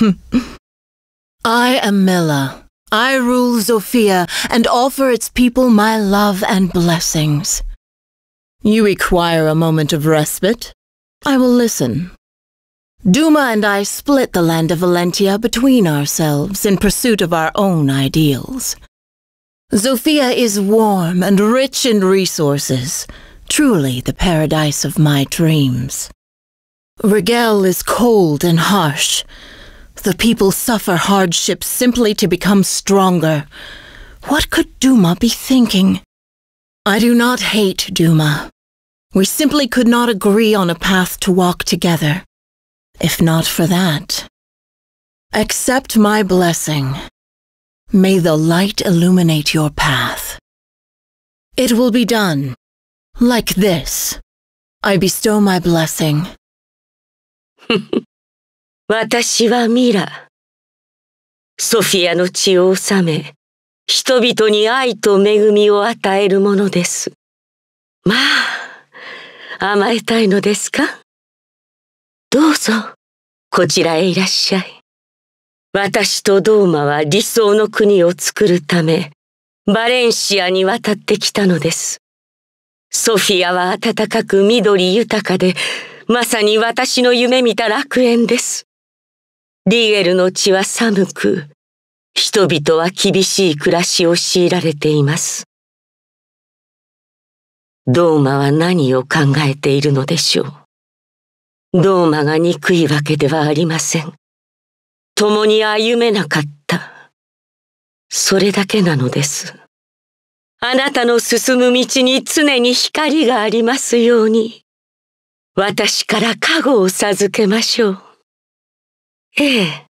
I am Mela. I rule Zofia and offer its people my love and blessings. You require a moment of respite. I will listen. Duma and I split the land of Valentia between ourselves in pursuit of our own ideals. Zofia is warm and rich in resources, truly the paradise of my dreams. Regel is cold and harsh, the people suffer hardships simply to become stronger. What could Duma be thinking? I do not hate Duma. We simply could not agree on a path to walk together. If not for that. Accept my blessing. May the light illuminate your path. It will be done. Like this. I bestow my blessing. 私はミラ。ソフィアの血を治め、人々に愛と恵みを与えるものです。まあ、甘えたいのですかどうぞ、こちらへいらっしゃい。私とドーマは理想の国を作るため、バレンシアに渡ってきたのです。ソフィアは暖かく緑豊かで、まさに私の夢見た楽園です。リーエルの血は寒く、人々は厳しい暮らしを強いられています。ドーマは何を考えているのでしょう。ドーマが憎いわけではありません。共に歩めなかった。それだけなのです。あなたの進む道に常に光がありますように、私から加護を授けましょう。ええ、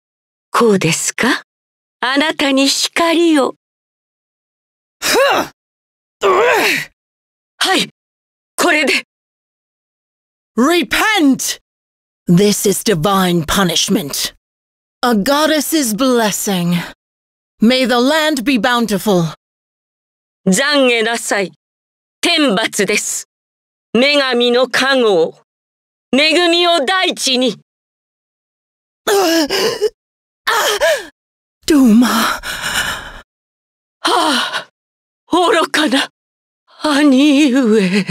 こうですかあなたに光を。はあ、はい、これで。Repent! This is divine punishment. A goddess's blessing. May the land be bountiful. 懺悔なさい。天罰です。女神の加護を。恵みを大地に。ドーマ。はあ、愚かな、兄上。